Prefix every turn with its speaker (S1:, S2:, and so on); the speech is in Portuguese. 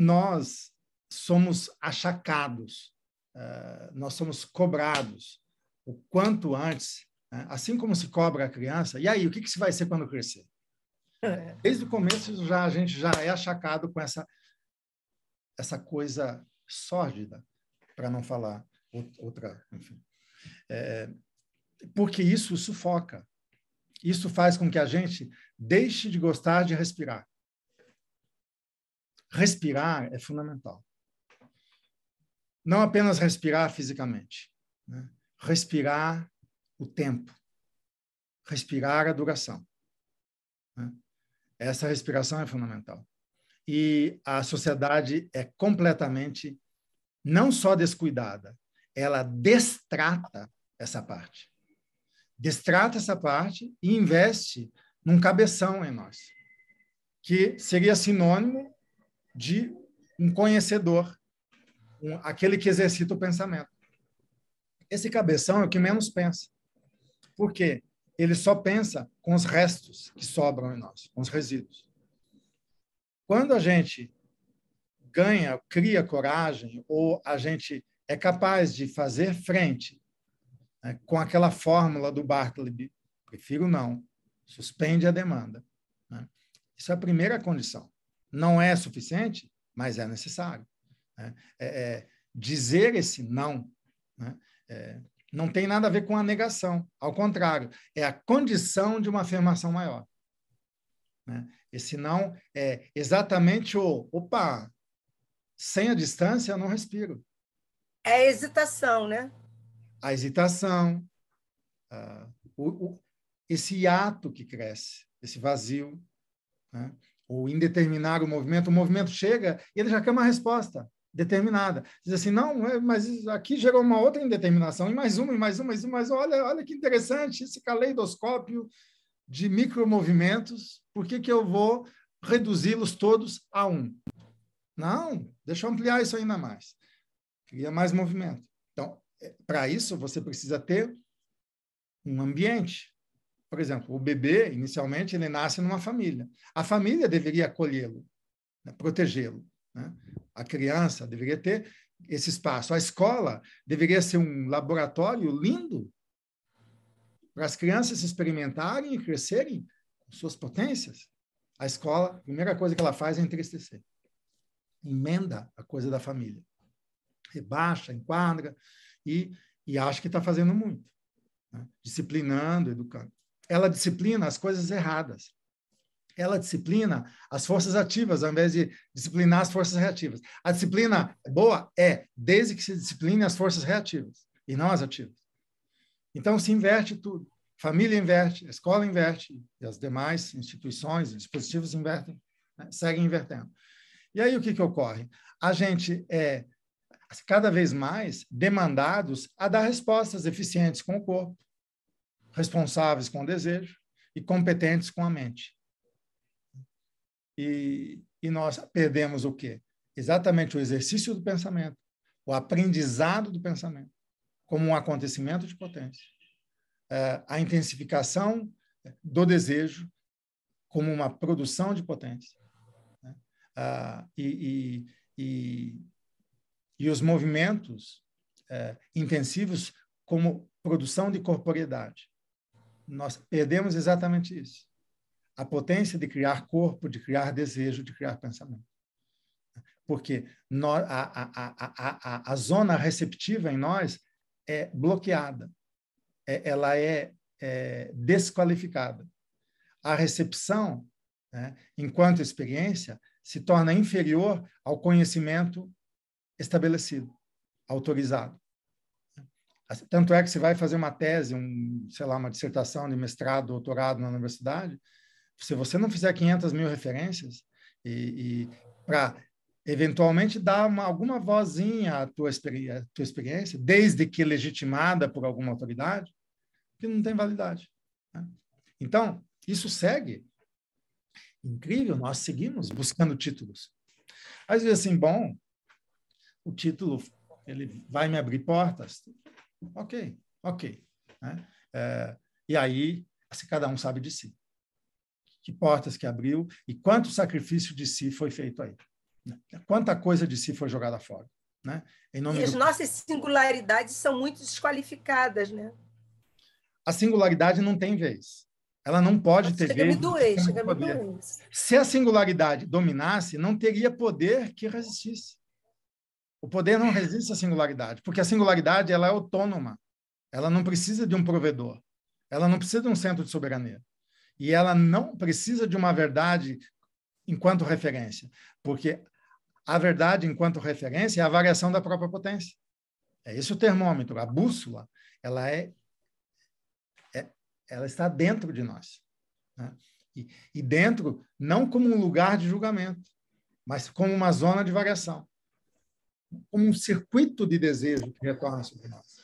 S1: nós somos achacados, eh, nós somos cobrados o quanto antes, né? assim como se cobra a criança. E aí, o que, que se vai ser quando crescer? É. Desde o começo já a gente já é achacado com essa essa coisa sórdida, para não falar outra, enfim. É, porque isso sufoca. Isso faz com que a gente deixe de gostar de respirar respirar é fundamental. Não apenas respirar fisicamente, né? respirar o tempo, respirar a duração. Né? Essa respiração é fundamental. E a sociedade é completamente não só descuidada, ela destrata essa parte. Destrata essa parte e investe num cabeção em nós, que seria sinônimo de um conhecedor, um, aquele que exercita o pensamento. Esse cabeção é o que menos pensa. Por quê? Ele só pensa com os restos que sobram em nós, com os resíduos. Quando a gente ganha, cria coragem, ou a gente é capaz de fazer frente né, com aquela fórmula do Bartleby, prefiro não, suspende a demanda. Né? Isso é a primeira condição não é suficiente, mas é necessário. Né? É, é, dizer esse não né? é, não tem nada a ver com a negação. Ao contrário, é a condição de uma afirmação maior. Né? Esse não é exatamente o opa, sem a distância eu não respiro. É a hesitação, né? A hesitação, uh, o, o, esse ato que cresce, esse vazio. Né? ou indeterminado o movimento, o movimento chega e ele já quer uma resposta determinada. Diz assim, não, é, mas aqui gerou uma outra indeterminação, e mais uma, e mais uma, mais uma, mas olha, olha que interessante esse caleidoscópio de micromovimentos, por que, que eu vou reduzi-los todos a um? Não, deixa eu ampliar isso ainda mais. Cria mais movimento. Então, é, para isso, você precisa ter um ambiente, por exemplo, o bebê, inicialmente, ele nasce numa família. A família deveria acolhê-lo, né? protegê-lo. Né? A criança deveria ter esse espaço. A escola deveria ser um laboratório lindo para as crianças se experimentarem e crescerem com suas potências. A escola, a primeira coisa que ela faz é entristecer. Emenda a coisa da família. Rebaixa, enquadra e, e acha que está fazendo muito. Né? Disciplinando, educando ela disciplina as coisas erradas. Ela disciplina as forças ativas, ao invés de disciplinar as forças reativas. A disciplina boa é, desde que se discipline as forças reativas, e não as ativas. Então, se inverte tudo. Família inverte, escola inverte, e as demais instituições, dispositivos invertem, né? seguem invertendo. E aí, o que, que ocorre? A gente é cada vez mais demandados a dar respostas eficientes com o corpo responsáveis com o desejo e competentes com a mente. E, e nós perdemos o quê? Exatamente o exercício do pensamento, o aprendizado do pensamento, como um acontecimento de potência. Eh, a intensificação do desejo como uma produção de potência. Né? Ah, e, e, e, e, os movimentos é, intensivos como produção de corporeidade nós perdemos exatamente isso. A potência de criar corpo, de criar desejo, de criar pensamento. Porque nós, a, a, a, a, zona receptiva em nós é bloqueada, é, ela é, é, desqualificada. A recepção, né, enquanto experiência, se torna inferior ao conhecimento estabelecido, autorizado. Assim, tanto é que você vai fazer uma tese, um, sei lá, uma dissertação de mestrado, doutorado na universidade, se você não fizer 500 mil referências e, e para eventualmente dar uma, alguma vozinha à tua, à tua experiência, desde que legitimada por alguma autoridade, que não tem validade. Né? Então, isso segue. Incrível, nós seguimos buscando títulos. Às vezes, assim, bom, o título ele vai me abrir portas. Ok, ok. Né? É, e aí, assim, cada um sabe de si. Que portas que abriu e quanto sacrifício de si foi feito aí. Né? Quanta coisa de si foi jogada fora. Né? e do... as nossas singularidades são muito desqualificadas, né? A singularidade não tem vez. Ela não pode ter chega vez. Me doer, chega me doer. Se a singularidade dominasse, não teria poder que resistisse. O poder não resiste à singularidade, porque a singularidade ela é autônoma. Ela não precisa de um provedor. Ela não precisa de um centro de soberania. E ela não precisa de uma verdade enquanto referência, porque a verdade enquanto referência é a variação da própria potência. É esse o termômetro, a bússola, ela é, é ela está dentro de nós. Né? E, e dentro, não como um lugar de julgamento, mas como uma zona de variação como um circuito de desejo que retorna sobre nós.